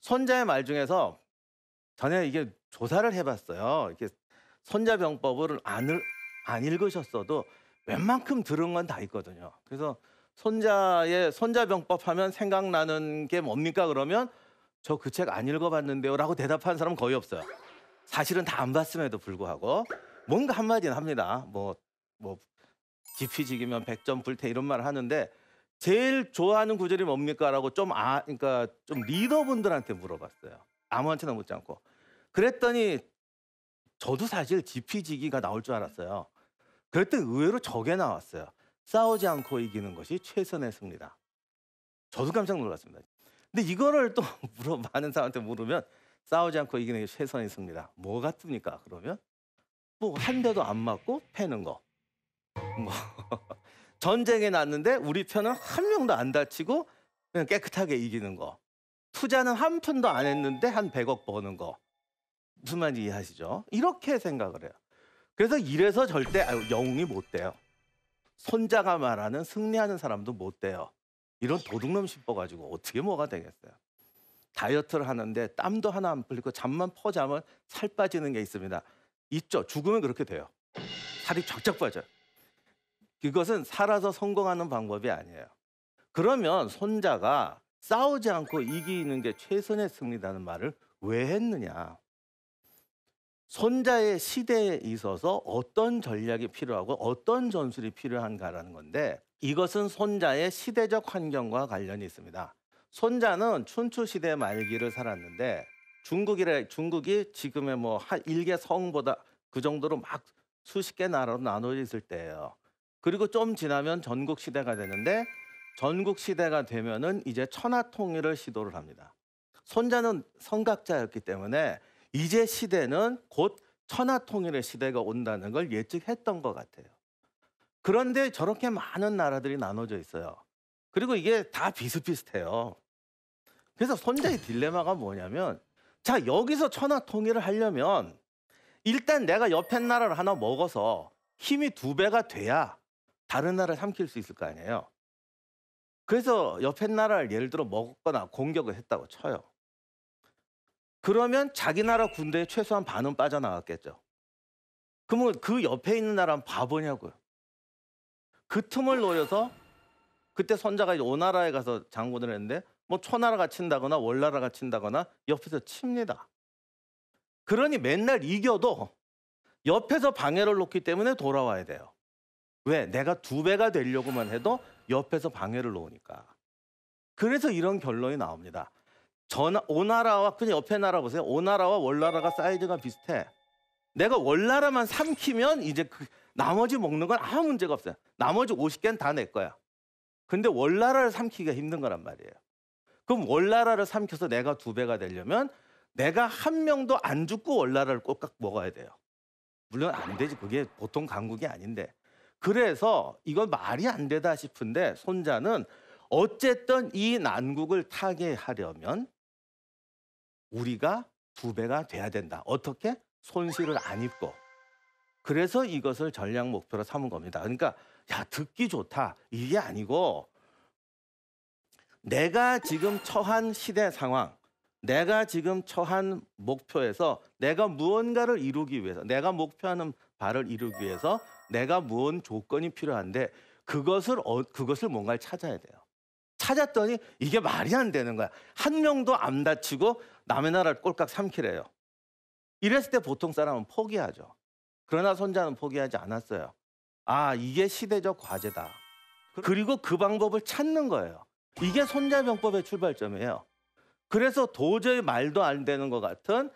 손자의 말 중에서 전에 이게 조사를 해봤어요. 이게 손자병법을 안, 안 읽으셨어도 웬만큼 들은 건 다 있거든요. 그래서 손자의 손자병법 하면 생각나는 게 뭡니까? 그러면 저 그 책 안 읽어봤는데요. 라고 대답한 사람은 거의 없어요. 사실은 다 안 봤음에도 불구하고 뭔가 한마디는 합니다. 뭐, 뭐, 지피지기면 백점 불태 이런 말을 하는데 제일 좋아하는 구절이 뭡니까라고 좀 아 그러니까 좀 리더분들한테 물어봤어요. 아무한테나 묻지 않고. 그랬더니 저도 사실 지피지기가 나올 줄 알았어요. 그랬더니 의외로 저게 나왔어요. 싸우지 않고 이기는 것이 최선의 승리다. 저도 깜짝 놀랐습니다. 근데 이거를 또 물어 많은 사람한테 물으면 싸우지 않고 이기는 게 최선의 승리다. 뭐 같습니까? 그러면 뭐 한 대도 안 맞고 패는 거. 뭐 전쟁에 났는데 우리 편은 한 명도 안 다치고 그냥 깨끗하게 이기는 거. 투자는 한 푼도 안 했는데 한 100억 버는 거. 무슨 말인지 이해하시죠? 이렇게 생각을 해요. 그래서 이래서 절대 영웅이 못 돼요. 손자가 말하는 승리하는 사람도 못 돼요. 이런 도둑놈 싶어가지고 어떻게 뭐가 되겠어요. 다이어트를 하는데 땀도 하나 안 풀리고 잠만 퍼자면 살 빠지는 게 있습니다. 있죠. 죽으면 그렇게 돼요. 살이 쫙쫙 빠져요. 그것은 살아서 성공하는 방법이 아니에요. 그러면 손자가 싸우지 않고 이기는 게 최선의 승리라는 말을 왜 했느냐? 손자의 시대에 있어서 어떤 전략이 필요하고 어떤 전술이 필요한가라는 건데 이것은 손자의 시대적 환경과 관련이 있습니다. 손자는 춘추 시대 말기를 살았는데 중국이래 중국이 지금의 뭐 한 일개 성보다 그 정도로 막 수십 개 나라로 나눠져 있을 때예요. 그리고 좀 지나면 전국 시대가 되는데 전국 시대가 되면은 이제 천하 통일을 시도를 합니다. 손자는 선각자였기 때문에 이제 시대는 곧 천하 통일의 시대가 온다는 걸 예측했던 것 같아요. 그런데 저렇게 많은 나라들이 나눠져 있어요. 그리고 이게 다 비슷비슷해요. 그래서 손자의 네. 딜레마가 뭐냐면 자 여기서 천하 통일을 하려면 일단 내가 옆에 나라를 하나 먹어서 힘이 두 배가 돼야 다른 나라를 삼킬 수 있을 거 아니에요. 그래서 옆에 나라를 예를 들어 먹거나 공격을 했다고 쳐요. 그러면 자기 나라 군대에 최소한 반은 빠져나갔겠죠. 그러면 그 옆에 있는 나라는 바보냐고요. 그 틈을 노려서 그때 선자가 이제 오나라에 가서 장군을 했는데 뭐 초나라가 친다거나 월나라가 친다거나 옆에서 칩니다. 그러니 맨날 이겨도 옆에서 방해를 놓기 때문에 돌아와야 돼요. 왜? 내가 두 배가 되려고만 해도 옆에서 방해를 놓으니까. 그래서 이런 결론이 나옵니다. 전 오나라와 그냥 옆에 나라 보세요. 오나라와 월나라가 사이즈가 비슷해. 내가 월나라만 삼키면 이제 그 나머지 먹는 건 아무 문제가 없어요. 나머지 50개는 다 내 거야. 근데 월나라를 삼키기가 힘든 거란 말이에요. 그럼 월나라를 삼켜서 내가 두 배가 되려면 내가 한 명도 안 죽고 월나라를 꼭꼭 먹어야 돼요. 물론 안 되지. 그게 보통 강국이 아닌데. 그래서 이건 말이 안 되다 싶은데 손자는 어쨌든 이 난국을 타개하려면 우리가 두 배가 돼야 된다. 어떻게? 손실을 안 입고. 그래서 이것을 전략 목표로 삼은 겁니다. 그러니까 야 듣기 좋다 이게 아니고 내가 지금 처한 시대 상황, 내가 지금 처한 목표에서 내가 무언가를 이루기 위해서 내가 목표하는 바를 이루기 위해서 내가 무언 조건이 필요한데 그것을 어, 그것을 뭔가를 찾아야 돼요. 찾았더니 이게 말이 안 되는 거야. 한 명도 안 다치고 남의 나라를 꼴깍 삼키래요. 이랬을 때 보통 사람은 포기하죠. 그러나 손자는 포기하지 않았어요. 아, 이게 시대적 과제다. 그, 그리고 그 방법을 찾는 거예요. 이게 손자병법의 출발점이에요. 그래서 도저히 말도 안 되는 것 같은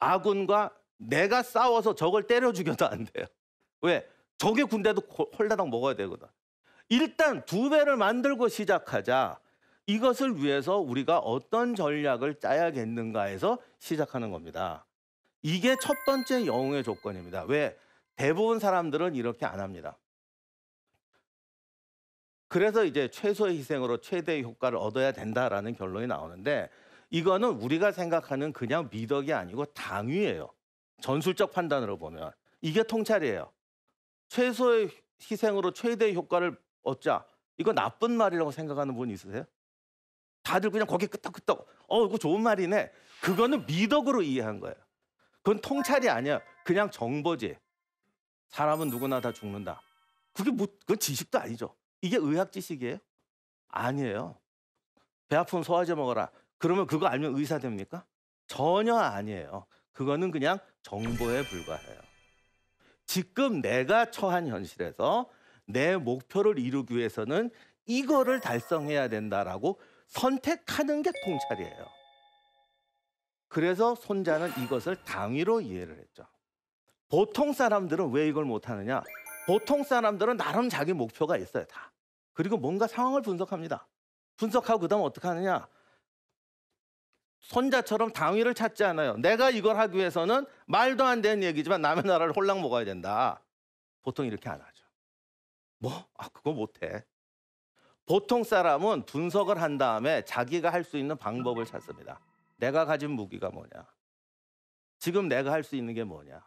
아군과 내가 싸워서 적을 때려 죽여도 안 돼요. 왜? 적의 군대도 홀다당 먹어야 되거든. 일단 두 배를 만들고 시작하자. 이것을 위해서 우리가 어떤 전략을 짜야겠는가 해서 시작하는 겁니다. 이게 첫 번째 영웅의 조건입니다. 왜? 대부분 사람들은 이렇게 안 합니다. 그래서 이제 최소의 희생으로 최대의 효과를 얻어야 된다라는 결론이 나오는데 이거는 우리가 생각하는 그냥 미덕이 아니고 당위예요. 전술적 판단으로 보면 이게 통찰이에요. 최소의 희생으로 최대의 효과를 얻자. 이거 나쁜 말이라고 생각하는 분 있으세요? 다들 그냥 거기 끄떡끄떡. 어, 이거 좋은 말이네. 그거는 미덕으로 이해한 거예요. 그건 통찰이 아니야. 그냥 정보지. 사람은 누구나 다 죽는다. 그게 뭐, 그건 지식도 아니죠. 이게 의학 지식이에요? 아니에요. 배 아픈 소화제 먹어라. 그러면 그거 알면 의사 됩니까? 전혀 아니에요. 그거는 그냥 정보에 불과해요. 지금 내가 처한 현실에서 내 목표를 이루기 위해서는 이거를 달성해야 된다라고 선택하는 게 통찰이에요. 그래서 손자는 이것을 당위로 이해를 했죠. 보통 사람들은 왜 이걸 못하느냐? 보통 사람들은 나름 자기 목표가 있어요, 다. 그리고 뭔가 상황을 분석합니다. 분석하고 그다음 어떻게 하느냐? 손자처럼 당위를 찾지 않아요. 내가 이걸 하기 위해서는 말도 안 되는 얘기지만 남의 나라를 홀랑 먹어야 된다. 보통 이렇게 안 하죠. 뭐? 아, 그거 못해. 보통 사람은 분석을 한 다음에 자기가 할 수 있는 방법을 찾습니다. 내가 가진 무기가 뭐냐? 지금 내가 할 수 있는 게 뭐냐?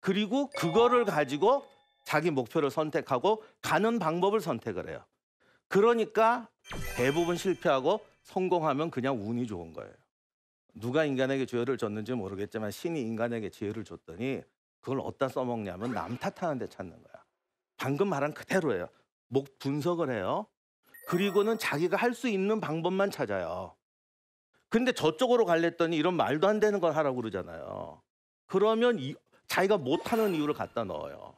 그리고 그거를 가지고 자기 목표를 선택하고 가는 방법을 선택을 해요. 그러니까 대부분 실패하고 성공하면 그냥 운이 좋은 거예요. 누가 인간에게 죄를 줬는지 모르겠지만 신이 인간에게 죄를 줬더니 그걸 어디다 써먹냐면 남 탓하는 데 찾는 거야. 방금 말한 그대로예요. 목 분석을 해요. 그리고는 자기가 할 수 있는 방법만 찾아요. 근데 저쪽으로 갈랬더니 이런 말도 안 되는 걸 하라고 그러잖아요. 그러면 이, 자기가 못하는 이유를 갖다 넣어요.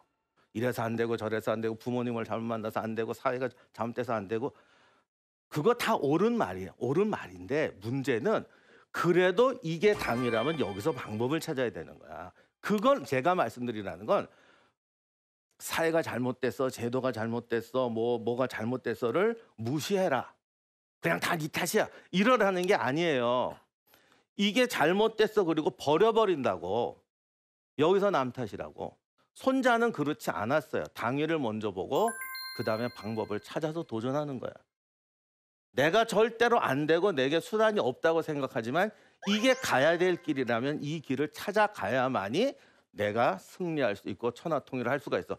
이래서 안 되고 저래서 안 되고 부모님을 잘못 만나서 안 되고 사회가 잘못돼서 안 되고 그거 다 옳은 말이에요. 옳은 말인데 문제는 그래도 이게 당이라면 여기서 방법을 찾아야 되는 거야. 그걸 제가 말씀드리라는 건 사회가 잘못됐어, 제도가 잘못됐어, 뭐 뭐가 잘못됐어를 무시해라. 그냥 다네 탓이야. 이러라는 게 아니에요. 이게 잘못됐어 그리고 버려버린다고 여기서 남 탓이라고 손자는 그렇지 않았어요. 당위를 먼저 보고 그 다음에 방법을 찾아서 도전하는 거야. 내가 절대로 안 되고 내게 수단이 없다고 생각하지만 이게 가야 될 길이라면 이 길을 찾아가야만이 내가 승리할 수 있고 천하통일을 할 수가 있어.